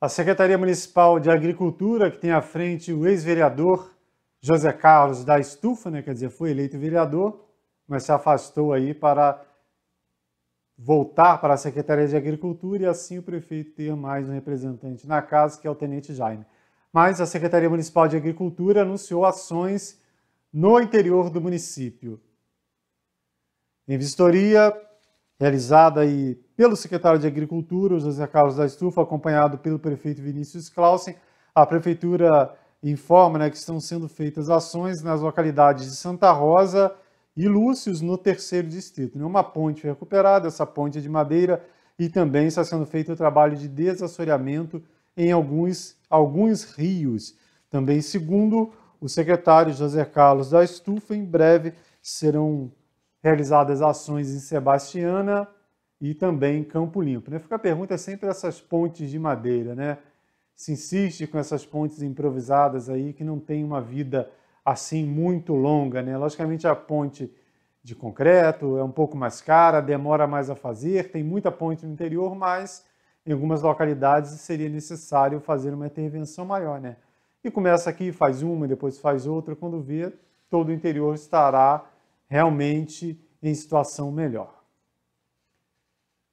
A Secretaria Municipal de Agricultura, que tem à frente o ex-vereador José Carlos da Estufa, né, quer dizer, foi eleito vereador, mas se afastou aí para voltar para a Secretaria de Agricultura e assim o prefeito ter mais um representante na casa, que é o Tenente Jaime. Mas a Secretaria Municipal de Agricultura anunciou ações no interior do município. Em vistoria realizada e pelo secretário de Agricultura, José Carlos da Estufa, acompanhado pelo prefeito Vinícius Clausen. A prefeitura informa né, que estão sendo feitas ações nas localidades de Santa Rosa e Lúcio no terceiro distrito. Né, uma ponte foi recuperada, essa ponte é de madeira, e também está sendo feito o trabalho de desassoreamento em alguns, alguns rios. Também, segundo o secretário José Carlos da Estufa, em breve serão realizadas ações em Sebastiana, e também Campo Limpo. Né? Fica a pergunta é sempre essas pontes de madeira, né? Se insiste com essas pontes improvisadas aí que não tem uma vida assim muito longa, né? Logicamente a ponte de concreto é um pouco mais cara, demora mais a fazer, tem muita ponte no interior, mas em algumas localidades seria necessário fazer uma intervenção maior, né? E começa aqui, faz uma, depois faz outra, quando vê, todo o interior estará realmente em situação melhor.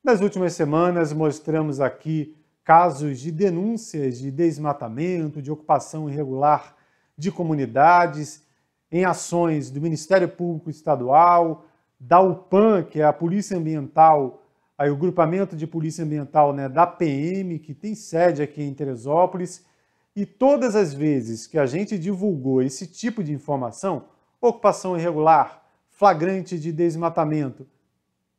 Nas últimas semanas, mostramos aqui casos de denúncias de desmatamento, de ocupação irregular de comunidades, em ações do Ministério Público Estadual, da UPAN, que é a Polícia Ambiental, aí o grupamento de Polícia Ambiental né, da PM, que tem sede aqui em Teresópolis. E todas as vezes que a gente divulgou esse tipo de informação, ocupação irregular, flagrante de desmatamento,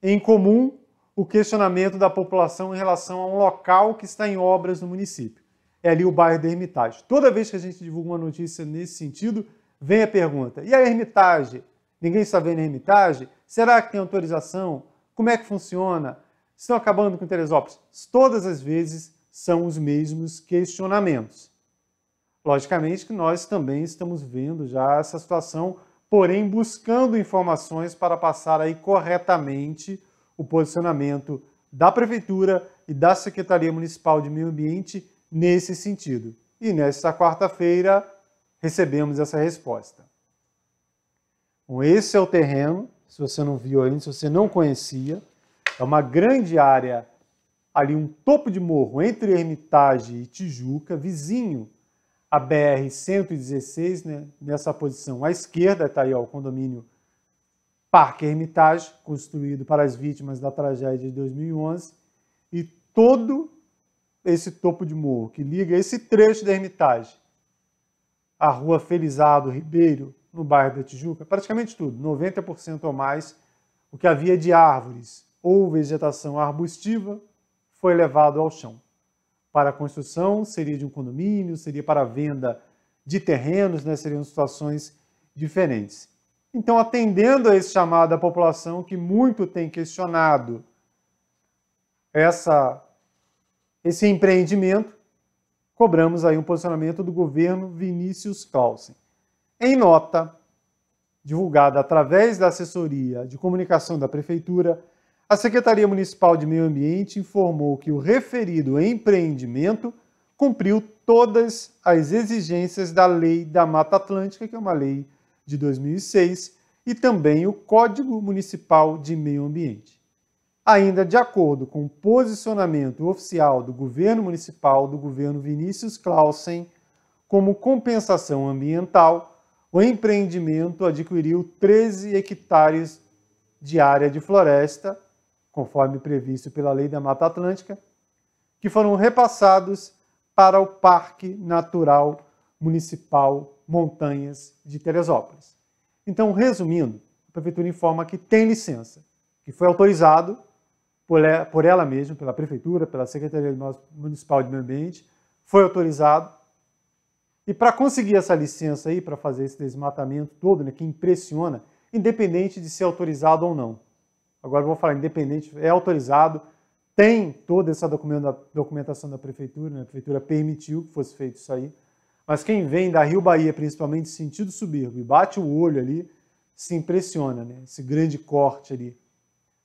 em comum o questionamento da população em relação a um local que está em obras no município. É ali o bairro da Hermitage. Toda vez que a gente divulga uma notícia nesse sentido, vem a pergunta: e a Hermitage? Ninguém está vendo a Hermitage? Será que tem autorização? Como é que funciona? Estão acabando com Teresópolis? Todas as vezes são os mesmos questionamentos. Logicamente que nós também estamos vendo já essa situação, porém buscando informações para passar aí corretamente o posicionamento da Prefeitura e da Secretaria Municipal de Meio Ambiente nesse sentido. E nesta quarta-feira recebemos essa resposta. Bom, esse é o terreno, se você não viu ainda, se você não conhecia, é uma grande área ali um topo de morro entre Hermitage e Tijuca, vizinho à BR 116, né, nessa posição à esquerda, está aí ó, o condomínio Parque Hermitage, construído para as vítimas da tragédia de 2011, e todo esse topo de morro que liga esse trecho da Hermitage à Rua Felizardo Ribeiro, no bairro da Tijuca, praticamente tudo, 90% ou mais, o que havia de árvores ou vegetação arbustiva foi levado ao chão. Para a construção, seria de um condomínio, seria para a venda de terrenos, né? seriam situações diferentes. Então, atendendo a esse chamado da população, que muito tem questionado essa, esse empreendimento, cobramos aí um posicionamento do governo Vinícius Clausen. Em nota, divulgada através da assessoria de comunicação da Prefeitura, a Secretaria Municipal de Meio Ambiente informou que o referido empreendimento cumpriu todas as exigências da Lei da Mata Atlântica, que é uma lei de 2006 e também o Código Municipal de Meio Ambiente. Ainda de acordo com o posicionamento oficial do governo municipal do governo Vinícius Clausen, como compensação ambiental, o empreendimento adquiriu 13 hectares de área de floresta, conforme previsto pela Lei da Mata Atlântica, que foram repassados para o Parque Natural Municipal montanhas de Teresópolis. Então, resumindo, a prefeitura informa que tem licença, que foi autorizado por é, ela mesma, pela prefeitura, pela Secretaria Municipal de Meio Ambiente, foi autorizado. E para conseguir essa licença aí, para fazer esse desmatamento todo, né, que impressiona, independente de ser autorizado ou não. Agora vou falar independente, é autorizado, tem toda essa documentação da prefeitura, né? a prefeitura permitiu que fosse feito isso aí. Mas quem vem da Rio Bahia, principalmente sentido subirbo, e bate o olho ali, se impressiona, né? Esse grande corte ali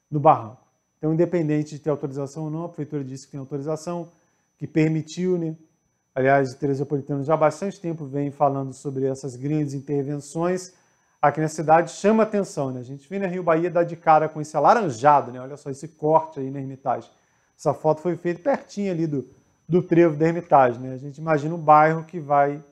no barranco. Então, independente de ter autorização ou não, a prefeitura disse que tem autorização, que permitiu, né? Aliás, o Teresopolitano já há bastante tempo vem falando sobre essas grandes intervenções aqui na cidade, chama atenção, né? A gente vem na Rio Bahia dar de cara com esse alaranjado, né? Olha só esse corte aí na Hermitage. Essa foto foi feita pertinho ali do, do Trevo da Hermitage. Né? A gente imagina um bairro que vai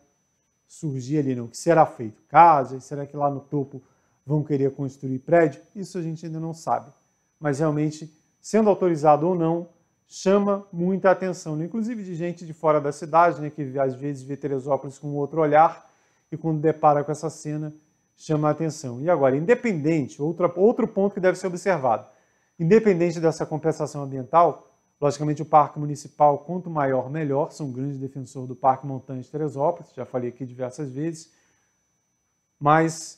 surgir ali, não né? o que será feito? Casas? Será que lá no topo vão querer construir prédio? Isso a gente ainda não sabe. Mas realmente, sendo autorizado ou não, chama muita atenção, né? inclusive de gente de fora da cidade, né? que às vezes vê Teresópolis com outro olhar e quando depara com essa cena, chama a atenção. E agora, independente, outro outro ponto que deve ser observado, independente dessa compensação ambiental, Logicamente, o parque municipal, quanto maior, melhor. Sou um grande defensor do Parque Montanha de Teresópolis, já falei aqui diversas vezes. Mas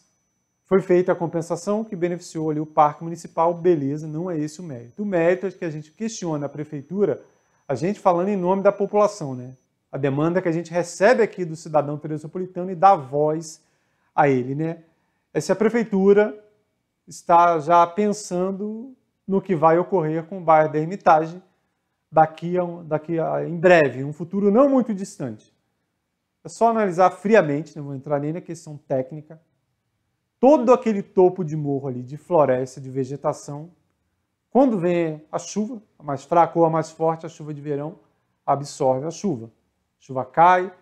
foi feita a compensação que beneficiou ali o parque municipal, beleza, não é esse o mérito. O mérito é que a gente questiona a prefeitura, a gente falando em nome da população, né? A demanda que a gente recebe aqui do cidadão teresopolitano e dá voz a ele, né? É se a prefeitura está já pensando no que vai ocorrer com o bairro da Hermitagem, daqui a, daqui a, em breve, um futuro não muito distante. É só analisar friamente, não vou entrar nem na questão técnica, todo aquele topo de morro ali de floresta, de vegetação, quando vem a chuva, a mais fraca ou a mais forte, a chuva de verão absorve a chuva. A chuva cai,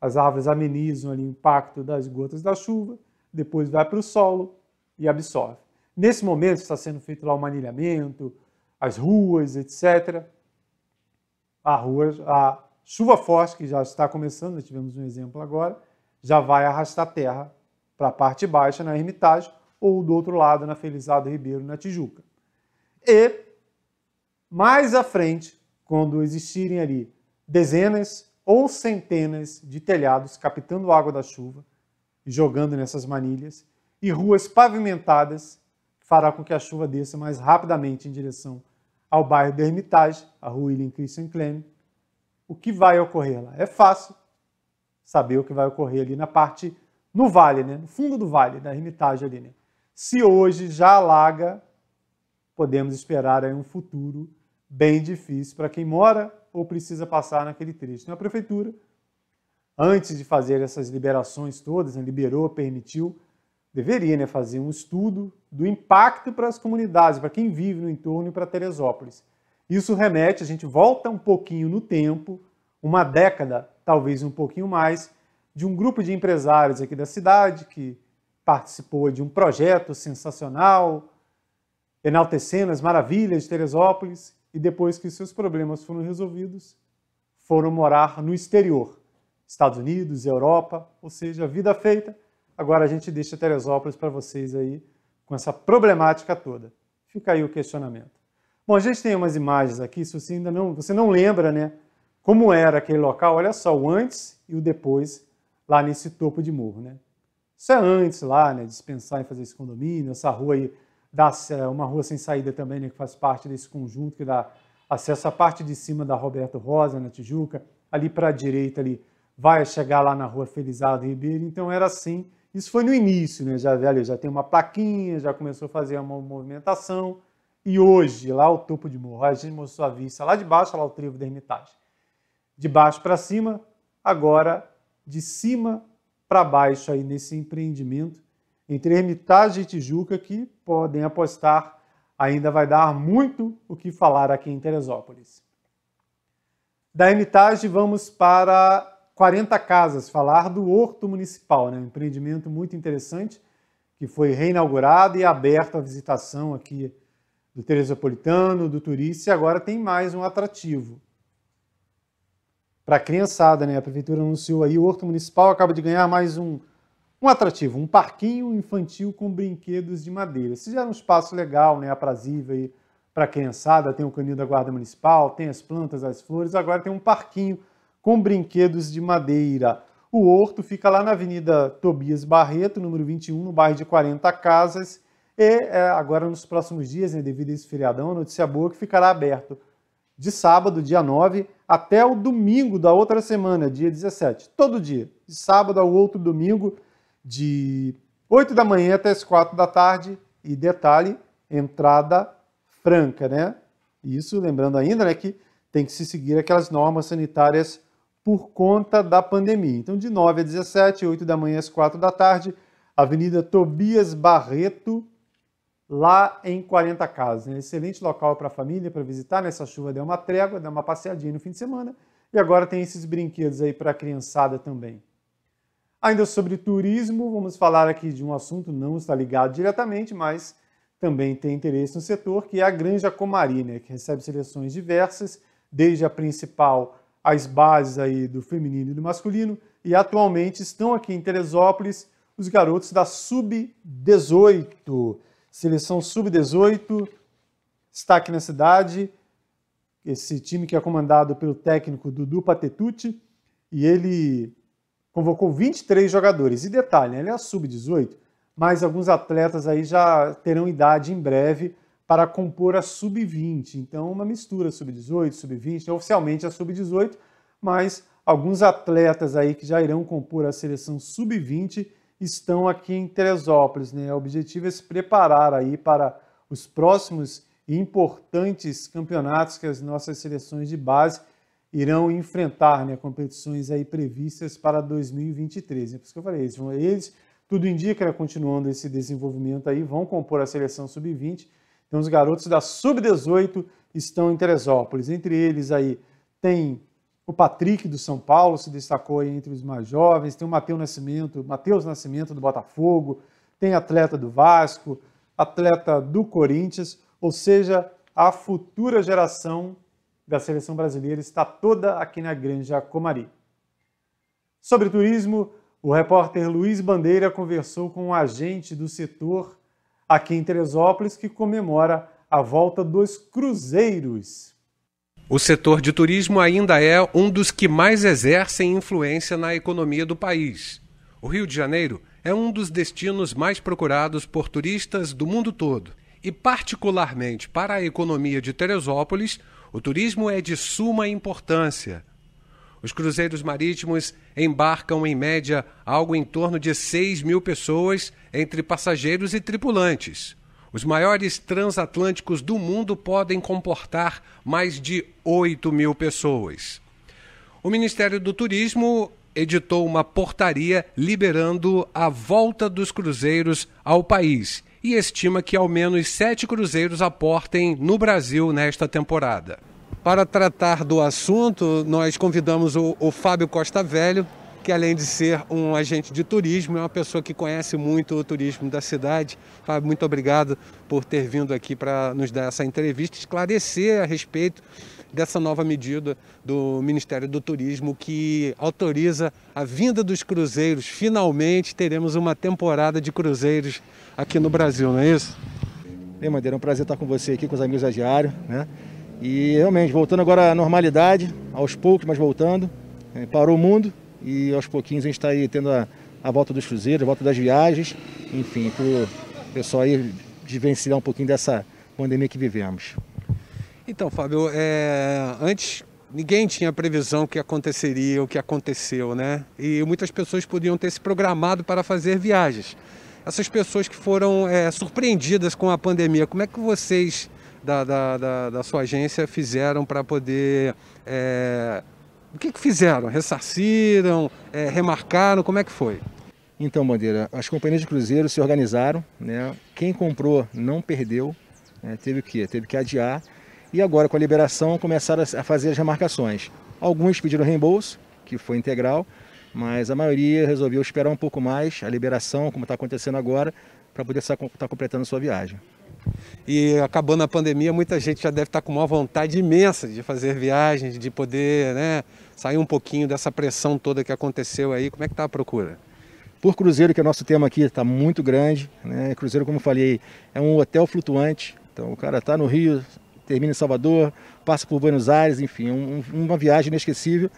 as árvores amenizam ali o impacto das gotas da chuva, depois vai para o solo e absorve. Nesse momento está sendo feito lá o manilhamento, as ruas, etc a rua, a chuva forte que já está começando, nós tivemos um exemplo agora, já vai arrastar terra para a parte baixa na Hermitage ou do outro lado na Felizardo Ribeiro na Tijuca. E mais à frente, quando existirem ali dezenas ou centenas de telhados captando água da chuva e jogando nessas manilhas e ruas pavimentadas, fará com que a chuva desça mais rapidamente em direção ao bairro da Hermitage, a rua William Christian Klemm, o que vai ocorrer lá? É fácil saber o que vai ocorrer ali na parte, no vale, né? no fundo do vale, da Hermitage ali. Né? Se hoje já alaga, podemos esperar aí um futuro bem difícil para quem mora ou precisa passar naquele trecho. Então a prefeitura, antes de fazer essas liberações todas, né, liberou, permitiu, deveria né, fazer um estudo do impacto para as comunidades, para quem vive no entorno e para Teresópolis. Isso remete, a gente volta um pouquinho no tempo, uma década, talvez um pouquinho mais, de um grupo de empresários aqui da cidade que participou de um projeto sensacional, enaltecendo as maravilhas de Teresópolis, e depois que seus problemas foram resolvidos, foram morar no exterior, Estados Unidos, Europa, ou seja, vida feita, Agora a gente deixa Teresópolis para vocês aí com essa problemática toda. Fica aí o questionamento. Bom, a gente tem umas imagens aqui, se você ainda não, você não lembra, né, como era aquele local, olha só, o antes e o depois lá nesse topo de morro, né? Isso é antes lá, né, Dispensar em fazer esse condomínio, essa rua aí dá uma rua sem saída também, né, que faz parte desse conjunto que dá acesso à parte de cima da Roberto Rosa, na Tijuca, ali para a direita ali vai chegar lá na rua Felizardo Ribeiro, então era assim isso foi no início, né? Já, ali, já tem uma plaquinha, já começou a fazer uma movimentação. E hoje, lá ao topo de morro, a gente mostrou a vista lá de baixo, lá o trevo da ermitagem. De baixo para cima, agora de cima para baixo aí nesse empreendimento entre ermitagem e Tijuca, que podem apostar, ainda vai dar muito o que falar aqui em Teresópolis. Da ermitagem vamos para 40 Casas, falar do Horto Municipal, né? um empreendimento muito interessante que foi reinaugurado e aberto à visitação aqui do Teresopolitano, do turista, e agora tem mais um atrativo. Para a criançada, né? a prefeitura anunciou aí, o Horto Municipal acaba de ganhar mais um, um atrativo, um parquinho infantil com brinquedos de madeira. Se já é um espaço legal, né? aprazível aí para a criançada, tem o canil da Guarda Municipal, tem as plantas, as flores, agora tem um parquinho com brinquedos de madeira. O horto fica lá na Avenida Tobias Barreto, número 21, no bairro de 40 Casas. E é, agora, nos próximos dias, né, devido a esse feriadão, a notícia boa é que ficará aberto de sábado, dia 9, até o domingo da outra semana, dia 17. Todo dia, de sábado ao outro domingo, de 8 da manhã até as 4 da tarde. E detalhe, entrada franca, né? Isso lembrando ainda né, que tem que se seguir aquelas normas sanitárias por conta da pandemia. Então, de 9 a 17, 8 da manhã às 4 da tarde, Avenida Tobias Barreto, lá em 40 Casas. Um né? excelente local para a família, para visitar. Nessa né? chuva deu uma trégua, deu uma passeadinha no fim de semana. E agora tem esses brinquedos aí para a criançada também. Ainda sobre turismo, vamos falar aqui de um assunto não está ligado diretamente, mas também tem interesse no setor, que é a Granja Comari, né, que recebe seleções diversas, desde a principal as bases aí do feminino e do masculino, e atualmente estão aqui em Teresópolis os garotos da Sub-18. Seleção Sub-18 está aqui na cidade, esse time que é comandado pelo técnico Dudu Patetucci, e ele convocou 23 jogadores. E detalhe, né, ele é a Sub-18, mas alguns atletas aí já terão idade em breve para compor a sub-20. Então, uma mistura sub-18, sub-20, né, oficialmente a sub-18, mas alguns atletas aí que já irão compor a seleção sub-20 estão aqui em Teresópolis. Né? O objetivo é se preparar aí para os próximos e importantes campeonatos que as nossas seleções de base irão enfrentar, né? competições aí previstas para 2023. É por isso que eu falei, eles, eles tudo indica, né, continuando esse desenvolvimento aí, vão compor a seleção sub-20 então, os garotos da Sub-18 estão em Teresópolis. Entre eles aí tem o Patrick do São Paulo, se destacou entre os mais jovens, tem o Matheus Nascimento, Matheus Nascimento do Botafogo, tem atleta do Vasco, atleta do Corinthians, ou seja, a futura geração da seleção brasileira está toda aqui na Granja Comari. Sobre turismo, o repórter Luiz Bandeira conversou com um agente do setor aqui em Teresópolis, que comemora a volta dos cruzeiros. O setor de turismo ainda é um dos que mais exercem influência na economia do país. O Rio de Janeiro é um dos destinos mais procurados por turistas do mundo todo. E, particularmente para a economia de Teresópolis, o turismo é de suma importância, os cruzeiros marítimos embarcam, em média, algo em torno de 6 mil pessoas, entre passageiros e tripulantes. Os maiores transatlânticos do mundo podem comportar mais de 8 mil pessoas. O Ministério do Turismo editou uma portaria liberando a volta dos cruzeiros ao país e estima que ao menos sete cruzeiros aportem no Brasil nesta temporada. Para tratar do assunto, nós convidamos o, o Fábio Costa Velho, que além de ser um agente de turismo, é uma pessoa que conhece muito o turismo da cidade. Fábio, muito obrigado por ter vindo aqui para nos dar essa entrevista, esclarecer a respeito dessa nova medida do Ministério do Turismo que autoriza a vinda dos cruzeiros. Finalmente teremos uma temporada de cruzeiros aqui no Brasil, não é isso? Bem, Madeira, é um prazer estar com você aqui, com os amigos da Diário, né? E realmente, voltando agora à normalidade, aos poucos, mas voltando. Eh, parou o mundo e aos pouquinhos a gente está aí tendo a, a volta dos cruzeiros, a volta das viagens, enfim, para o pessoal aí vivenciar um pouquinho dessa pandemia que vivemos. Então, Fábio, é, antes ninguém tinha previsão que aconteceria o que aconteceu, né? E muitas pessoas podiam ter se programado para fazer viagens. Essas pessoas que foram é, surpreendidas com a pandemia, como é que vocês da, da, da, da sua agência fizeram para poder. É, o que, que, fizeram? Ressarciram? É, remarcaram? Como é que foi? Então, Bandeira, as companhias de cruzeiro se organizaram, né? quem comprou não perdeu, né? teve o quê? Teve que adiar. E agora, com a liberação, começaram a fazer as remarcações. Alguns pediram reembolso, que foi integral, mas a maioria resolveu esperar um pouco mais a liberação, como está acontecendo agora, para poder estar tá completando sua viagem. E acabando a pandemia, muita gente já deve estar com uma vontade imensa de fazer viagens, de poder né, sair um pouquinho dessa pressão toda que aconteceu aí. Como é que está a procura? Por cruzeiro, que é nosso tema aqui, está muito grande. Né? Cruzeiro, como eu falei, é um hotel flutuante. Então o cara está no Rio, termina em Salvador, passa por Buenos Aires, enfim, um, uma viagem inesquecível.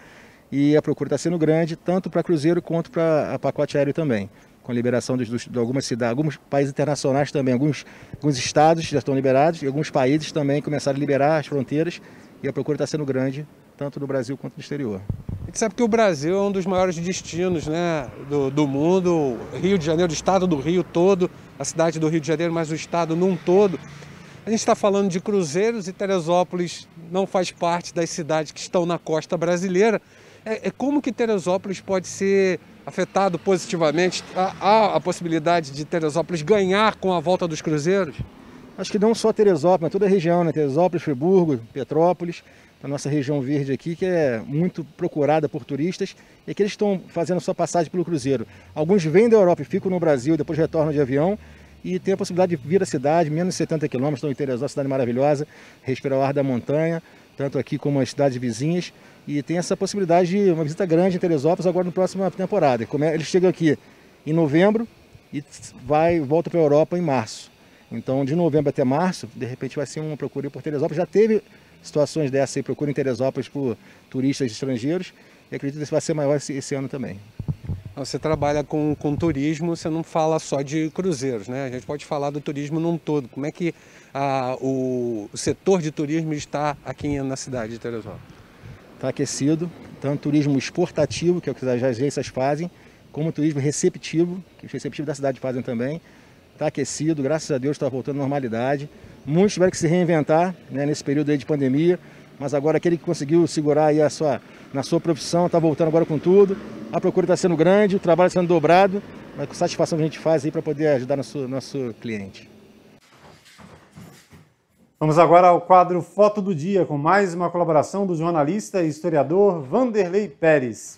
E a procura está sendo grande, tanto para cruzeiro quanto para pacote aéreo também com a liberação de algumas cidades, alguns países internacionais também, alguns, alguns estados já estão liberados e alguns países também começaram a liberar as fronteiras e a procura está sendo grande, tanto no Brasil quanto no exterior. A gente sabe que o Brasil é um dos maiores destinos né, do, do mundo, Rio de Janeiro, o estado do Rio todo, a cidade do Rio de Janeiro, mas o estado num todo. A gente está falando de cruzeiros e Teresópolis não faz parte das cidades que estão na costa brasileira. É, é como que Teresópolis pode ser afetado positivamente a, a, possibilidade de Teresópolis ganhar com a volta dos cruzeiros? Acho que não só Teresópolis, mas toda a região, né? Teresópolis, Friburgo, Petrópolis, a nossa região verde aqui, que é muito procurada por turistas, e que eles estão fazendo sua passagem pelo cruzeiro. Alguns vêm da Europa e ficam no Brasil, depois retornam de avião, e tem a possibilidade de vir à cidade, menos de 70 quilômetros, estão em Teresópolis, cidade maravilhosa, respirar o ar da montanha, tanto aqui como as cidades vizinhas e tem essa possibilidade de uma visita grande em Teresópolis agora na próxima temporada. Ele chega aqui em novembro e vai volta para a Europa em março. Então, de novembro até março, de repente vai ser uma procura por Teresópolis. Já teve situações dessa aí, procura em Teresópolis por turistas estrangeiros e acredito que vai ser maior esse, esse ano também. Você trabalha com, com turismo, você não fala só de cruzeiros, né? A gente pode falar do turismo num todo. Como é que a, ah, o, o setor de turismo está aqui na cidade de Teresópolis? está aquecido, tanto turismo exportativo, que é o que as agências fazem, como turismo receptivo, que os receptivos da cidade fazem também. Está aquecido, graças a Deus está voltando à normalidade. Muitos tiveram que se reinventar né, nesse período de pandemia, mas agora aquele que conseguiu segurar aí a sua, na sua profissão está voltando agora com tudo. A procura está sendo grande, o trabalho está sendo dobrado, mas com satisfação que a gente faz aí para poder ajudar nosso, nosso cliente. Vamos agora ao quadro Foto do Dia, com mais uma colaboração do jornalista e historiador Vanderlei Pérez.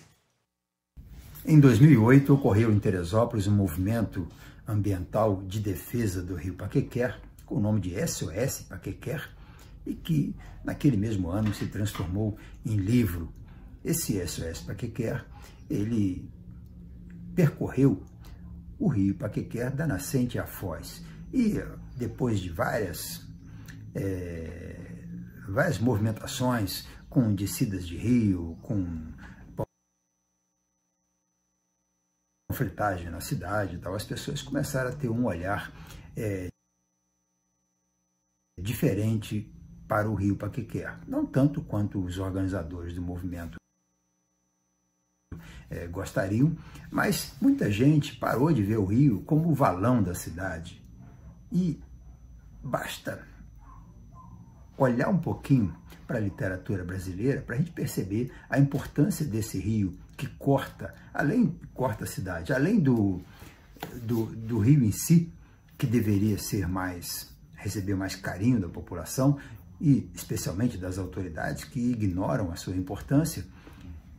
Em 2008, ocorreu em Teresópolis um movimento ambiental de defesa do rio Paquequer, com o nome de SOS Paquequer, e que naquele mesmo ano se transformou em livro. Esse SOS Paquequer, ele percorreu o rio Paquequer da nascente à foz. E depois de várias é, várias movimentações com descidas de rio, com conflitagem na cidade e tal, as pessoas começaram a ter um olhar é, diferente para o Rio Paquequer. Não tanto quanto os organizadores do movimento é, gostariam, mas muita gente parou de ver o Rio como o valão da cidade. E basta olhar um pouquinho para a literatura brasileira, para a gente perceber a importância desse rio que corta, além corta a cidade, além do, do, do rio em si, que deveria ser mais receber mais carinho da população e especialmente das autoridades que ignoram a sua importância,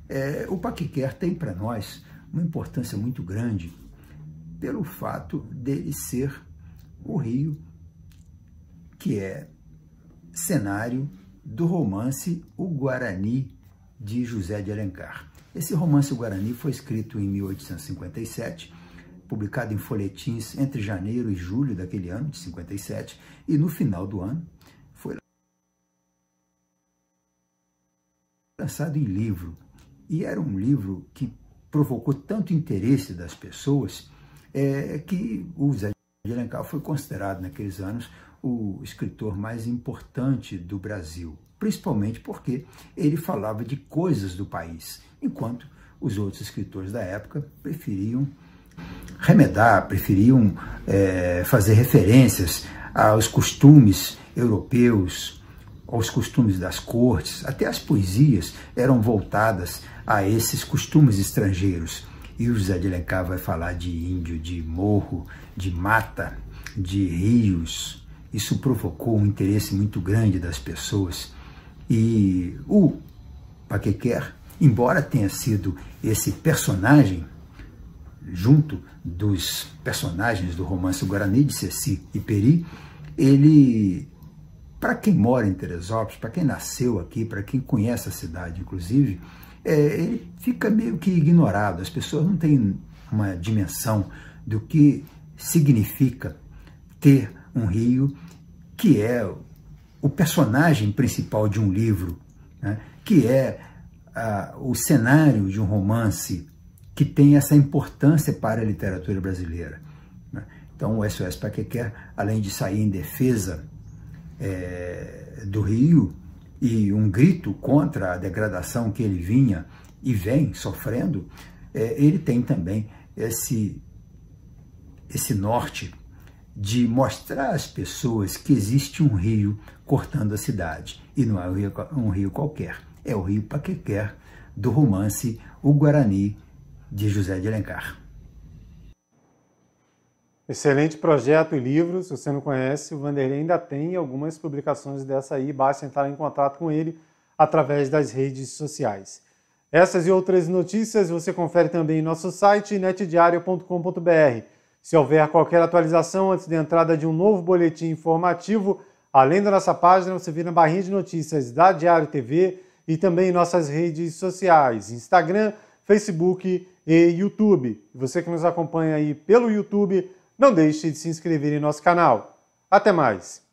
é, o Paququer tem para nós uma importância muito grande pelo fato dele ser o rio que é cenário do romance O Guarani de José de Alencar. Esse romance O Guarani foi escrito em 1857, publicado em folhetins entre janeiro e julho daquele ano, de 57, e no final do ano foi lançado em livro. E era um livro que provocou tanto interesse das pessoas é, que o José de Alencar foi considerado naqueles anos o escritor mais importante do Brasil, principalmente porque ele falava de coisas do país, enquanto os outros escritores da época preferiam remedar, preferiam é, fazer referências aos costumes europeus, aos costumes das cortes, até as poesias eram voltadas a esses costumes estrangeiros. E o José de Alencar vai falar de índio, de morro, de mata, de rios, isso provocou um interesse muito grande das pessoas e o Paquequer, embora tenha sido esse personagem junto dos personagens do romance Guarani de Ceci e Peri, ele, para quem mora em Teresópolis, para quem nasceu aqui, para quem conhece a cidade, inclusive, é, ele fica meio que ignorado. As pessoas não têm uma dimensão do que significa ter um rio que é o personagem principal de um livro, né? que é o cenário de um romance que tem essa importância para a literatura brasileira. Né? Então, o SOS Paquequer, além de sair em defesa é, do Rio e um grito contra a degradação que ele vinha e vem sofrendo, é, ele tem também esse, esse norte de mostrar às pessoas que existe um rio cortando a cidade. E não é um rio, um rio qualquer, é o rio Paquequer, do romance O Guarani, de José de Alencar. Excelente projeto e livro. Se você não conhece, o Vanderlei ainda tem algumas publicações dessa aí. Basta entrar em contato com ele através das redes sociais. Essas e outras notícias você confere também em nosso site netdiario.com.br. Se houver qualquer atualização antes da entrada de um novo boletim informativo, além da nossa página, você vê na barrinha de notícias da Diário TV e também em nossas redes sociais, Instagram, Facebook e YouTube. Você que nos acompanha aí pelo YouTube, não deixe de se inscrever em nosso canal. Até mais!